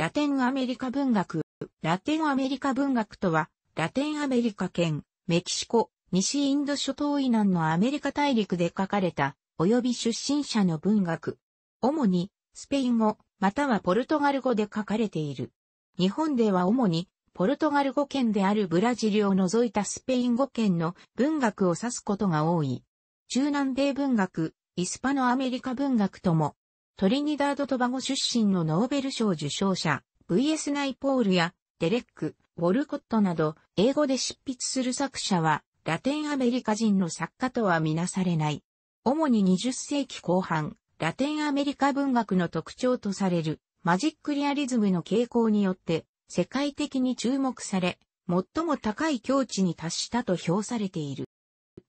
ラテンアメリカ文学。ラテンアメリカ文学とは、ラテンアメリカ圏、メキシコ、西インド諸島以南のアメリカ大陸で書かれた、及び出身者の文学。主に、スペイン語、またはポルトガル語で書かれている。日本では主に、ポルトガル語圏であるブラジルを除いたスペイン語圏の文学を指すことが多い。中南米文学、イスパノアメリカ文学ともトリニダード・トバゴ出身のノーベル賞受賞者、V.S. ナイポールやデレック、ウォルコットなど、英語で執筆する作者は、ラテンアメリカ人の作家とはみなされない。主に20世紀後半、ラテンアメリカ文学の特徴とされる、マジックリアリズムの傾向によって、世界的に注目され、最も高い境地に達したと評されている。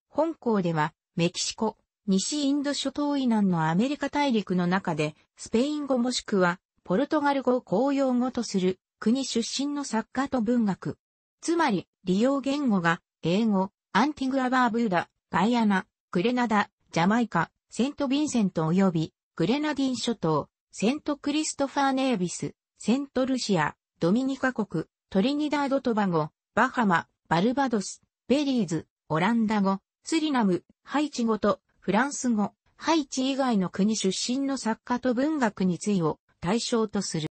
本校では、メキシコ、西インド諸島以南のアメリカ大陸の中で、スペイン語もしくは、ポルトガル語を公用語とする、国出身の作家と文学。つまり、利用言語が、英語、アンティグアバーブーダ、ガイアナ、グレナダ、ジャマイカ、セント・ヴィンセント及び、グレナディン諸島、セント・クリストファー・ネービス、セント・ルシア、ドミニカ国、トリニダード・トバゴ、バハマ、バルバドス、ベリーズ、オランダ語、スリナム、ハイチ語とフランス語、ハイチ以外の国出身の作家と文学についを対象とする。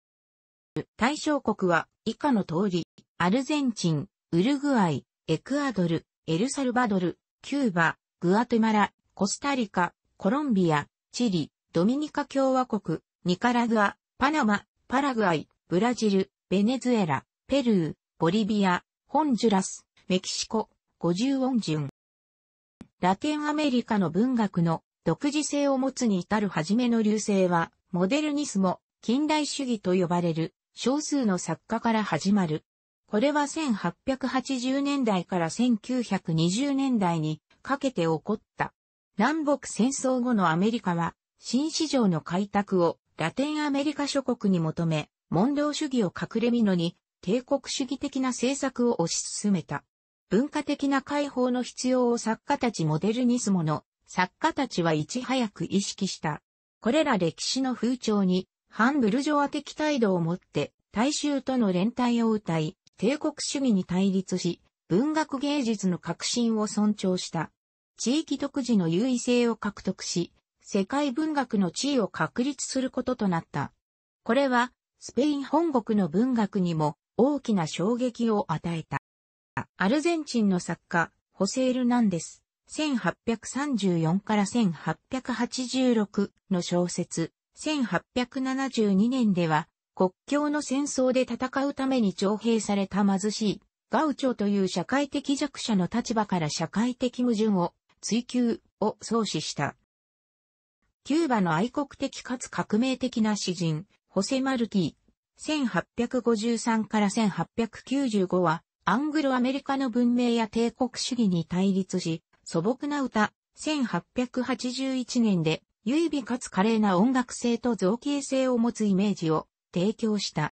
対象国は以下の通り、アルゼンチン、ウルグアイ、エクアドル、エルサルバドル、キューバ、グアテマラ、コスタリカ、コロンビア、チリ、ドミニカ共和国、ニカラグア、パナマ、パラグアイ、ブラジル、ベネズエラ、ペルー、ボリビア、ホンジュラス、メキシコ、50音順。ラテンアメリカの文学の独自性を持つに至る初めの流星は、モデルニスモ、近代主義と呼ばれる少数の作家から始まる。これは1880年代から1920年代にかけて起こった。南北戦争後のアメリカは、新市場の開拓をラテンアメリカ諸国に求め、モンロー主義を隠れ蓑に、帝国主義的な政策を推し進めた。文化的な解放の必要を作家たちモデルニスモの作家たちはいち早く意識した。これら歴史の風潮に反ブルジョア的態度を持って大衆との連帯を謳い、帝国主義に対立し、文学芸術の革新を尊重した。地域独自の優位性を獲得し、世界文学の地位を確立することとなった。これは、スペイン本国の文学にも大きな衝撃を与えた。アルゼンチンの作家、ホセール・ナンデス、1834から1886の小説、1872年では、国境の戦争で戦うために徴兵された貧しい、ガウチョという社会的弱者の立場から社会的矛盾を、追求を創始した。キューバの愛国的かつ革命的な詩人、ホセ・マルティ、1853から1895は、アングロアメリカの文明や帝国主義に対立し、素朴な歌、1881年で、優美かつ華麗な音楽性と造形性を持つイメージを提供した。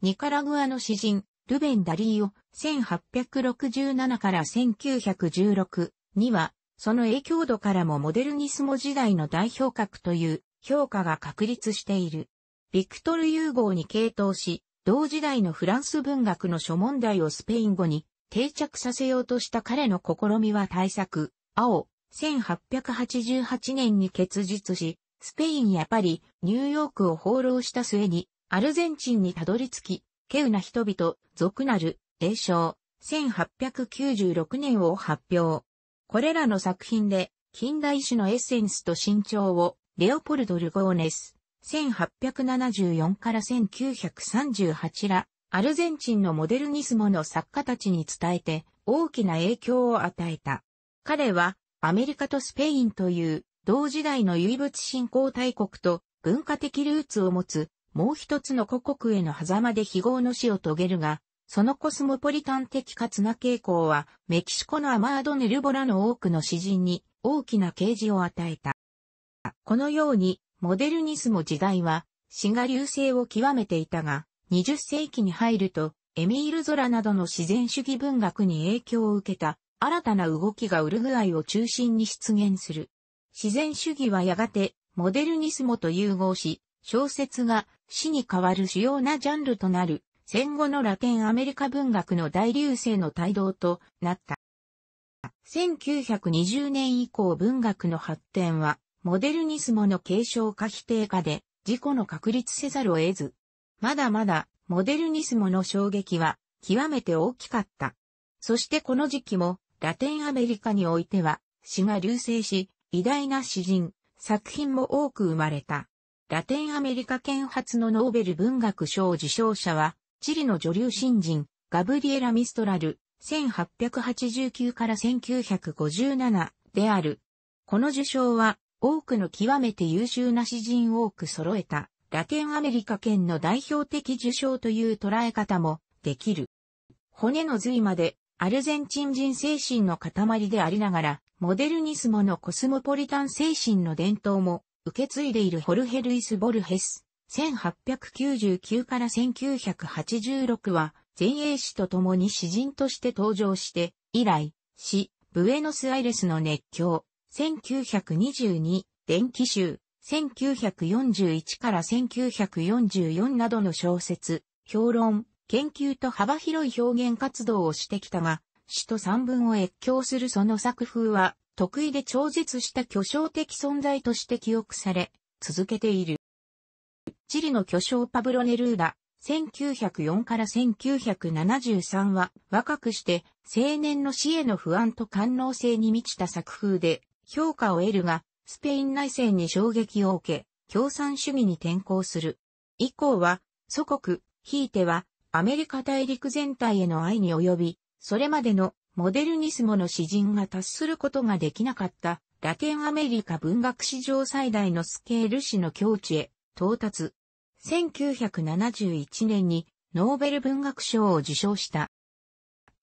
ニカラグアの詩人、ルベン・ダリーを1867から1916には、その影響度からもモデルニスモ時代の代表格という評価が確立している。ビクトル・ユーゴーに傾倒し、同時代のフランス文学の諸問題をスペイン語に定着させようとした彼の試みは大作、青、1888年に結実し、スペインやパリ、ニューヨークを放浪した末に、アルゼンチンにたどり着き、稀有な人々、俗なる、英称、1896年を発表。これらの作品で、近代史のエッセンスと身長を、レオポルド・ルゴーネス、1874から1938ら、アルゼンチンのモデルニスモの作家たちに伝えて大きな影響を与えた。彼はアメリカとスペインという同時代の唯物信仰大国と文化的ルーツを持つもう一つの古国への狭間で非合の死を遂げるが、そのコスモポリタン的かつな傾向はメキシコのアマード・ネルボラの多くの詩人に大きな啓示を与えた。このようにモデルニスモ時代は、死が流星を極めていたが、20世紀に入ると、エミール・ゾラなどの自然主義文学に影響を受けた、新たな動きがウルグアイを中心に出現する。自然主義はやがて、モデルニスモと融合し、小説が死に変わる主要なジャンルとなる、戦後のラテンアメリカ文学の大流星の帯同となった。1920年以降文学の発展はモデルニスモの継承か否定かで、事故の確立せざるを得ず。まだまだ、モデルニスモの衝撃は、極めて大きかった。そしてこの時期も、ラテンアメリカにおいては、詩が流星し、偉大な詩人、作品も多く生まれた。ラテンアメリカ県発のノーベル文学賞受賞者は、チリの女流新人、ガブリエラ・ミストラル、1889から1957である。この受賞は、多くの極めて優秀な詩人を多く揃えた、ラテンアメリカ圏の代表的受賞という捉え方もできる。骨の髄まで、アルゼンチン人精神の塊でありながら、モデルニスモのコスモポリタン精神の伝統も受け継いでいるホルヘルイス・ボルヘス。1899から1986は前衛詩と共に詩人として登場して、以来、詩、ブエノスアイレスの熱狂、1922、電気集、1941から1944などの小説、評論、研究と幅広い表現活動をしてきたが、詩と散文を越境するその作風は、得意で超絶した巨匠的存在として記憶され、続けている。チリの巨匠パブロ・ネルーダ、1904から1973は若くして青年の死への不安と感能性に満ちた作風で評価を得るが、スペイン内戦に衝撃を受け、共産主義に転向する。以降は、祖国、ひいては、アメリカ大陸全体への愛に及び、それまでのモデルニスモの詩人が達することができなかった、ラテンアメリカ文学史上最大のスケール史の境地へ到達。1971年にノーベル文学賞を受賞した。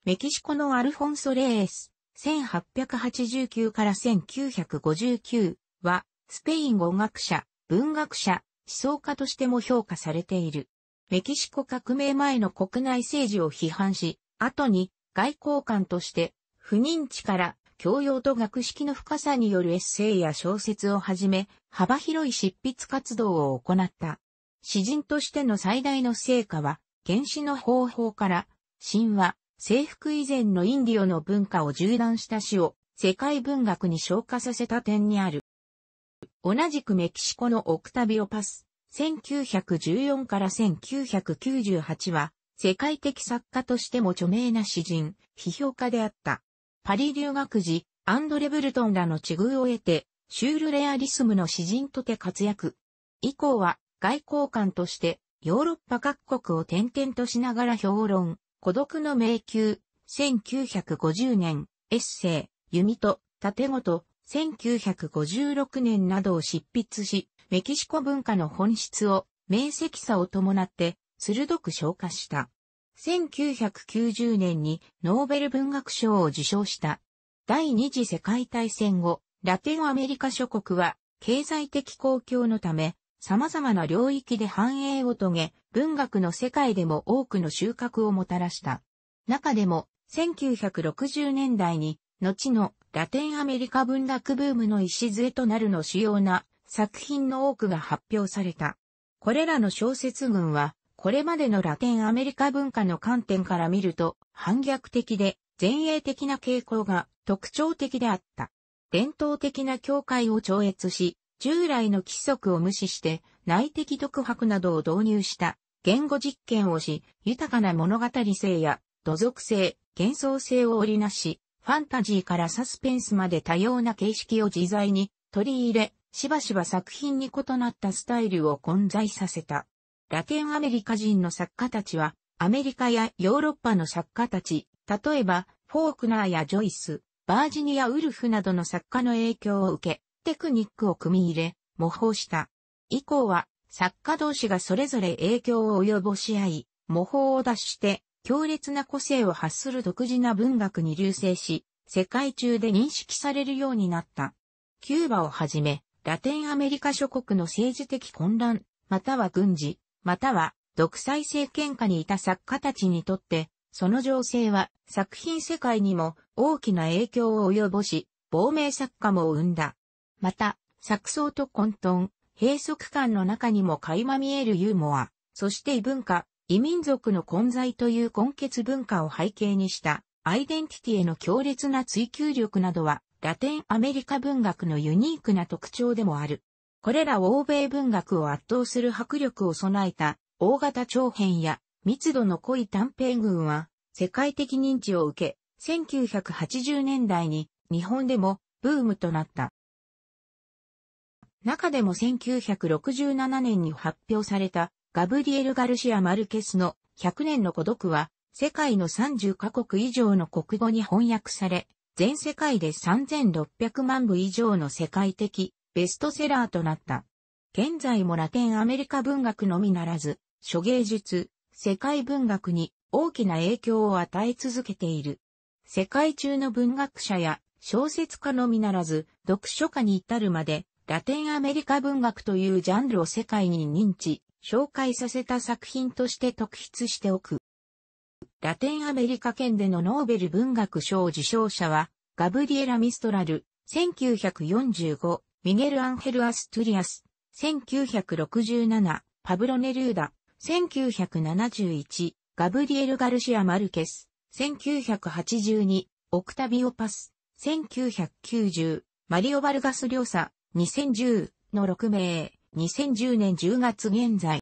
メキシコのアルフォンソ・レース、1889から1959は、スペイン語学者、文学者、思想家としても評価されている。メキシコ革命前の国内政治を批判し、後に外交官として不認知から教養と学識の深さによるエッセイや小説をはじめ、幅広い執筆活動を行った。詩人としての最大の成果は、原始の方法から、神話、征服以前のインディオの文化を縦断した詩を世界文学に昇華させた点にある。同じくメキシコのオクタビオパス、1914から1998は、世界的作家としても著名な詩人、批評家であった。パリ留学時、アンドレ・ブルトンらの地遇を得て、シュールレアリスムの詩人とて活躍。以降は、外交官として、ヨーロッパ各国を転々としながら評論、孤独の迷宮、1950年、エッセイ、弓と、盾ごと、1956年などを執筆し、メキシコ文化の本質を、明晰さを伴って、鋭く消化した。1990年にノーベル文学賞を受賞した。第二次世界大戦後、ラテンアメリカ諸国は経済的公共のため様々な領域で繁栄を遂げ、文学の世界でも多くの収穫をもたらした。中でも、1960年代に、後のラテンアメリカ文学ブームの礎となるの主要な作品の多くが発表された。これらの小説群は、これまでのラテンアメリカ文化の観点から見ると、反逆的で、前衛的な傾向が特徴的であった。伝統的な境界を超越し、従来の規則を無視して内的独白などを導入した言語実験をし、豊かな物語性や土属性、幻想性を織りなし、ファンタジーからサスペンスまで多様な形式を自在に取り入れ、しばしば作品に異なったスタイルを混在させた。ラテンアメリカ人の作家たちは、アメリカやヨーロッパの作家たち、例えば、フォークナーやジョイス、バージニア・ウルフなどの作家の影響を受け、テクニックを組み入れ、模倣した。以降は、作家同士がそれぞれ影響を及ぼし合い、模倣を脱して、強烈な個性を発する独自な文学に流星し、世界中で認識されるようになった。キューバをはじめ、ラテンアメリカ諸国の政治的混乱、または軍事、または独裁政権下にいた作家たちにとって、その情勢は作品世界にも大きな影響を及ぼし、亡命作家も生んだ。また、錯綜と混沌、閉塞感の中にも垣間見えるユーモア、そして異文化、異民族の混在という根結文化を背景にしたアイデンティティへの強烈な追求力などはラテンアメリカ文学のユニークな特徴でもある。これら欧米文学を圧倒する迫力を備えた大型長編や密度の濃い短編群は世界的認知を受け、1980年代に日本でもブームとなった。中でも1967年に発表されたガブリエル・ガルシア・マルケスの100年の孤独は世界の30カ国以上の国語に翻訳され、全世界で3600万部以上の世界的ベストセラーとなった。現在もラテンアメリカ文学のみならず、諸芸術、世界文学に大きな影響を与え続けている。世界中の文学者や小説家のみならず、読書家に至るまでラテンアメリカ文学というジャンルを世界に認知、紹介させた作品として特筆しておく。ラテンアメリカ圏でのノーベル文学賞受賞者は、ガブリエラ・ミストラル、1945、ミゲル・アンヘル・アストゥリアス、1967、パブロ・ネルーダ、1971、ガブリエル・ガルシア・マルケス、1982、オクタビオ・パス、1990、マリオ・バルガス・リョーサ、2010の6名、2010年10月現在。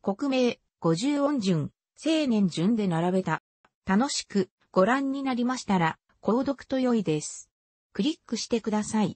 国名、50音順、青年順で並べた。楽しくご覧になりましたら、購読と良いです。クリックしてください。